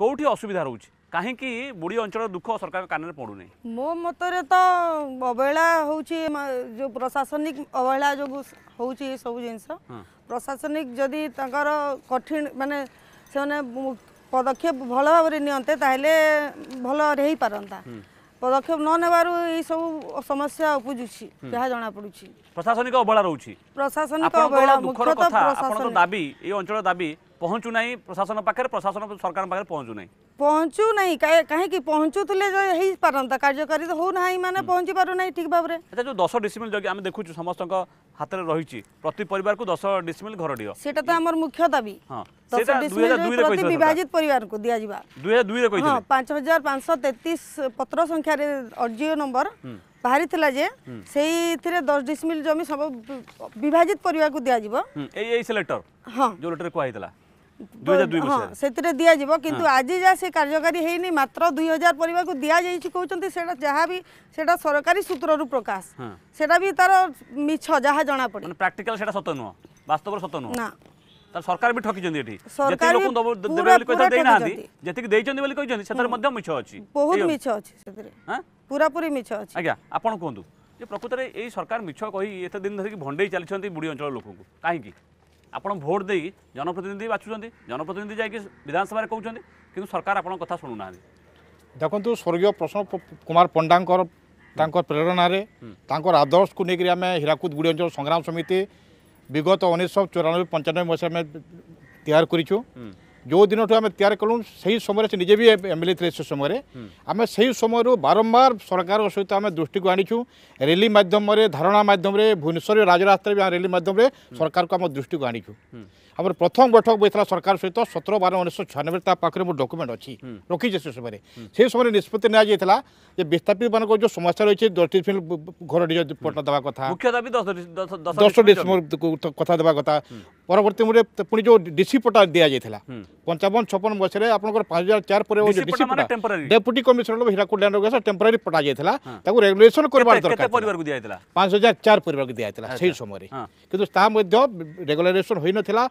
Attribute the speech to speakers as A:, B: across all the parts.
A: কোটি অসুবিধা রয়েছে কাহিকি বুড়ি অঞ্চল দুঃখ সরকার কানে পড়ুনি
B: মো মতরে তো অবহেলা হচ্ছে যে প্রশাসনিক অবহেলা যোগ হচ্ছে সব জিনিস প্রশাসনিক যদি তাঁর কঠিন মানে সে পদক্ষেপ ভালোভাবে নিতে তাহলে ভালো হয়ে পারতা পদক্ষেপ ন নেবার এইসব সমস্যা উপজুছি যা জনা পড়ুছি
A: প্রশাসনিক অবহেলা রয়েছে
B: প্রশাসনিক অবহেলা মুখ্যতঃ দাবি
A: এই অঞ্চল দাবি ପହଞ୍ଚୁ ନାହିଁ ପ୍ରଶାସନ ପାଖରେ ପ୍ରଶାସନ ସରକାରଙ୍କ ପାଖରେ ପହଞ୍ଚୁ ନାହିଁ
B: ପହଞ୍ଚୁ ନାହିଁ କାହିଁକି ପହଞ୍ଚୁଥିଲେ ହେଇପାରନ୍ତା କାର୍ଯ୍ୟକାରୀ ତ ହେଉନାହିଁ ମାନେ ପହଞ୍ଚି ପାରୁନାହିଁ ଠିକ୍ ଭାବରେ
A: ଆଚ୍ଛା ଯେଉଁ ଦଶ ଡିସିମିଲ୍ ଯଜ୍ଞ ଆମେ ଦେଖୁଛୁ ସମସ୍ତଙ୍କ ହାତରେ ରହିଛି ପ୍ରତି ପରିବାରକୁ ଦଶ ଡିସିମିଲ୍ ଘର ଦିଅ
B: ସେଇଟା ତ ଆମର ମୁଖ୍ୟ ଦାବି ବିଭାଜିତ ପରିବାରକୁ ଦିଆଯିବା ପାଞ୍ଚ ହଜାର ପାଞ୍ଚଶହ ତେତିଶ ପତ୍ର ସଂଖ୍ୟାରେ ଅର୍ଜିଓ ନମ୍ବର ବାହାରିଥିଲା ଯେ ସେଇଥିରେ ଦଶ ଡିସିମିଲ୍ ଜମି ସବୁ ବିଭାଜିତ ପରିବାରକୁ ଦିଆଯିବ
A: ଏଇ ଏଇ ସେ ଲେଟର ହଁ ଯେଉଁ ଲେଟର କୁହାହେଇଥିଲା ସେଥିରେ
B: ଦିଆଯିବ କିନ୍ତୁ ଆଜି ଯାହା ସେ କାର୍ଯ୍ୟକାରୀ ହେଇନି ମାତ୍ର ଦୁଇ ହଜାର ପରିବାରକୁ ଦିଆଯାଇଛି କହୁଛନ୍ତି ସେଇଟା ଯାହା ବି ସେଇଟା ସରକାରୀ ସୂତ୍ରରୁ ପ୍ରକାଶ ସେଇଟା ବି ତାର ମିଛ ଯାହା ଜଣାପଡ଼େ
A: ପ୍ରାକ୍ଟିକାଲ ସେଇଟା ସତ ନୁହଁ ବାସ୍ତବରେ ସତ ନୁହଁ ନା ସରକାର ବି ଠକିଛନ୍ତି ଏଠି ସରକାର ଦେଇନାହାନ୍ତି ଯେତିକି ଦେଇଛନ୍ତି ବୋଲି କହିଛନ୍ତି ସେଥିରେ ମଧ୍ୟ ମିଛ ଅଛି ବହୁତ ମିଛ
B: ଅଛି ସେଥିରେ ପୁରାପୁରି ମିଛ ଅଛି ଆଜ୍ଞା
A: ଆପଣ କୁହନ୍ତୁ ଯେ ପ୍ରକୃତରେ ଏଇ ସରକାର ମିଛ କହି ଏତେ ଦିନ ଧରିକି ଭଣ୍ଡେଇ ଚାଲିଛନ୍ତି ବୁଢ଼ୀ ଅଞ୍ଚଳ ଲୋକଙ୍କୁ କାହିଁକି ଆପଣ ଭୋଟ୍ ଦେଇ ଜନପ୍ରତିନିଧି ବାଛୁଛନ୍ତି ଜନପ୍ରତିନିଧି ଯାଇକି ବିଧାନସଭାରେ କହୁଛନ୍ତି କିନ୍ତୁ ସରକାର ଆପଣଙ୍କ କଥା ଶୁଣୁନାହାନ୍ତି
C: ଦେଖନ୍ତୁ ସ୍ୱର୍ଗୀୟ ପ୍ରସନ୍ନ କୁମାର ପଣ୍ଡାଙ୍କର ତାଙ୍କ ପ୍ରେରଣାରେ ତାଙ୍କର ଆଦର୍ଶକୁ ନେଇକରି ଆମେ ହୀରାକୁଦ ଗୁଡ଼ି ଅଞ୍ଚଳ ସଂଗ୍ରାମ ସମିତି ବିଗତ ଉଣେଇଶହ ଚଉରାନବେ ପଞ୍ଚାନବେ ମସିହା ଆମେ ତିଆରି କରିଛୁ ଯେଉଁ ଦିନଠୁ ଆମେ ତିଆରି କଲୁ ସେହି ସମୟରେ ସେ ନିଜେ ବି ଏମ୍ ଏଲ୍ ଏ ଥିଲେ ସେ ସମୟରେ ଆମେ ସେହି ସମୟରୁ ବାରମ୍ବାର ସରକାରଙ୍କ ସହିତ ଆମେ ଦୃଷ୍ଟିକୁ ଆଣିଛୁ ରେଲି ମାଧ୍ୟମରେ ଧାରଣା ମାଧ୍ୟମରେ ଭୁବନେଶ୍ୱର ରାଜରାସ୍ତାରେ ବି ରେଲି ମାଧ୍ୟମରେ ସରକାରକୁ ଆମ ଦୃଷ୍ଟିକୁ ଆଣିଛୁ আমার প্রথম বৈঠক বইলা সরকার সহ সতেরো বার উনিশশো ছয়ানবে তা পাখে মো ডকুমেন্ট অছি রকিছে সে সময় সেই সময় নিষ্পতি নিয়ে যে বিস্থাপিত মানুষ যে সমস্যা রয়েছে দশটি ডিসমিল ঘর পট্টা দেওয়া কথা দশ ডিসমিল কথা দেওয়া কথা পরবর্তী মুহূর্তে পুনি যে ডিসি পটা দিয়া যাই পঞ্চাবন ছপন বছরে আপনার পাঁচ হাজার চার পরে ডিসি পটা deputy commissioner Hirakud land temporary পটা যাই তাকে রেগুলেশন করবার দরকার পাঁচ হাজার চার পরিবার দিয়া সেই সময় কিন্তু তা মধ্যে রেগুলেশন হয়ে নথিলা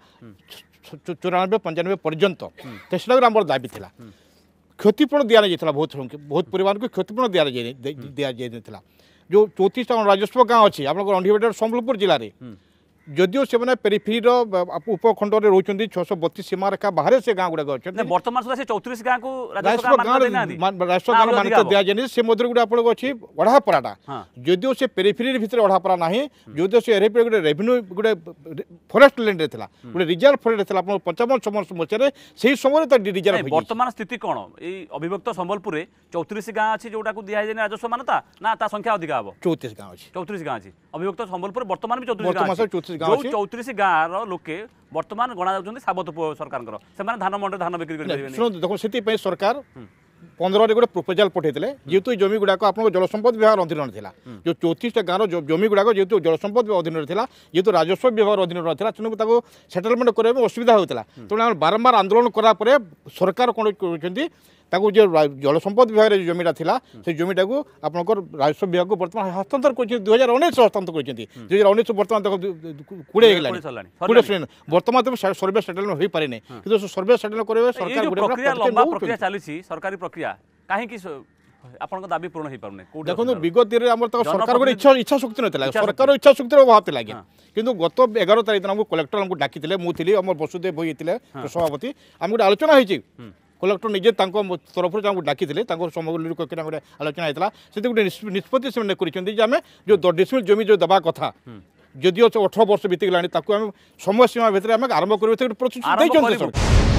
C: চুরানব্বই পঞ্চানব্বই পর্যন্ত চেষ্টা করে আমার দাবি লা ক্ষতিপূরণ দিয়া যাই বহুত বহুত পরিবারকে ক্ষতিপূরণ দিয়া দিয়া যাই যে চৌত্রিশটা রাজস্ব গাঁ অছি আপনার অন্ডিভেটেড সম্বলপুর জেলার जदिव से पेरीफेरी उखंड रोचान छःश बती सीमारेखा बाहर से गाँव गुड़ाक अच्छे राष्ट्र गाँव राष्ट्र दि जाए से मध्य गुट आप अच्छी ओढ़ापड़ा से पेरीफेरी भितर ओढ़ापड़ा ना जदि से गोटे रेभिन्यू गोटे फरेस्ट लैंड गोटे रिजर्व फरेड था पंचावन समय समस्या से ही समय रिजर्व
A: बर्तमान स्थित कौन ये सम्बलपुर चौतीस गाँव अच्छी जो दिखाई राजस्व मानता ना संख्या अधिक हम चौतीस गाँव अच्छी चौतीस गाँव अच्छी অবিভক্ত সম্বলপুর বর্তমান বি চৌত্রিশ গাঁ ଯେଉଁ ଚଉତିରିଶ ଗାଁର ଲୋକେ ବର୍ତ୍ତମାନ ଗଣାଯାଉଛନ୍ତି ସାବତ ସରକାରଙ୍କର ସେମାନେ ଧାନ ମଣ୍ଡିରେ ଧାନ ବିକ୍ରି କରିପାରିବେ ଶୁଣନ୍ତୁ
C: ଦେଖନ୍ତୁ ସେଥିପାଇଁ ସରକାର ପନ୍ଦରରେ ଗୋଟେ ପ୍ରପୋଜାଲ୍ ପଠାଇଥିଲେ ଯେହେତୁ ଜମି ଗୁଡ଼ାକ ଆପଣଙ୍କ ଜଳସମ୍ପଦ ବିଭାଗ ଅଧୀନରେ ଥିଲା ଯେଉଁ ଚଉତିରିଶଟା ଗାଁର ଜମି ଗୁଡ଼ାକ ଯେହେତୁ ଜଳସମ୍ପଦ ଅଧୀନରେ ଥିଲା ଯେହେତୁ ରାଜସ୍ୱ ବିଭାଗ ଅଧୀନରେ ଥିଲା ତେଣୁ ତାକୁ ସେଟଲମେଣ୍ଟ କରିବା ପାଇଁ ଅସୁବିଧା ହେଉଥିଲା ତେଣୁ ଆମେ ବାରମ୍ବାର ଆନ୍ଦୋଳନ କଲା ପରେ ସରକାର କ'ଣ କରୁଛନ୍ତି ତାକୁ ଯେ ଜଳସମ୍ପଦ ବିଭାଗରେ ଯେଉଁ ଜମିଟା ଥିଲା ସେ ଜମିଟାକୁ ଆପଣଙ୍କର ରାଜସ୍ୱ ବିଭାଗକୁ ବର୍ତ୍ତମାନ ହସ୍ତାନ୍ତର କରିଛନ୍ତି ଦୁଇ ହଜାର ଉଣେଇଶ ହସ୍ତାନ୍ତର କରିଛନ୍ତି ଦୁଇ ହଜାର ଉଣେଇଶ ବର୍ତ୍ତମାନ ତାକୁ
A: କୋଡ଼ିଏ ହେଇଗଲାଣି କୋଡ଼ିଏ ସରିଲାଣି
C: ବର୍ତ୍ତମାନ ତେବେ ସର୍ଭେ ସେଟଲମେଣ୍ଟ ହୋଇପାରିନି କିନ୍ତୁ ସର୍ଭେ ସେଟଲମେଣ୍ଟ କରିବା ସରକାର
A: ଚାଲିଛି ସରକାରୀ ପ୍ରକ୍ରିয়া କାହିଁକି ଆପଣଙ୍କ ଦାବି ପୂରଣ ହେଇପାରୁନି ଦେଖନ୍ତୁ ବିଗତ ଦିନରେ
C: ଆମର ତାଙ୍କ ସରକାରଙ୍କର ଇଚ୍ଛା ଇଚ୍ଛା ଶକ୍ତି ନଥିଲା ସରକାର ଇଚ୍ଛା ଶକ୍ତିର ଅଭାବ ଥିଲା ଆଜ୍ଞା କିନ୍ତୁ ଗତ ଏଗାର ତାରିଖ ଦିନ ଆମକୁ କଲେକ୍ଟର ଆମକୁ ଡାକିଥିଲେ ମୁଁ ଥିଲି ଆମର ବସୁଦେବ ଭାଇ ଥିଲେ ସଭାପତି ଆମେ ଗୋଟେ ଆଲୋଚନା ହେଇଛି କଲେକ୍ଟର ନିଜେ ତାଙ୍କ ତରଫରୁ ତାଙ୍କୁ ଡାକିଥିଲେ ତାଙ୍କ ସମଗ୍ର ଗୋଟେ ଆଲୋଚନା ହେଇଥିଲା ସେଥିରେ ଗୋଟେ ନିଷ୍ପତ୍ତି ସେମାନେ କରିଛନ୍ତି ଯେ ଆମେ ଯେଉଁ ଦଶ ଡିସମିଲ୍ ଜମି ଯେଉଁ ଦେବା କଥା ଯଦିଓ ଅଠର ବର୍ଷ ବିତିଗଲାଣି ତାକୁ ଆମେ ସମୟ ସୀମା ଭିତରେ ଆମେ ଆରମ୍ଭ କରିବା ଗୋଟେ ପ୍ରଚେଷ୍ଟା ଦେଇଛନ୍ତି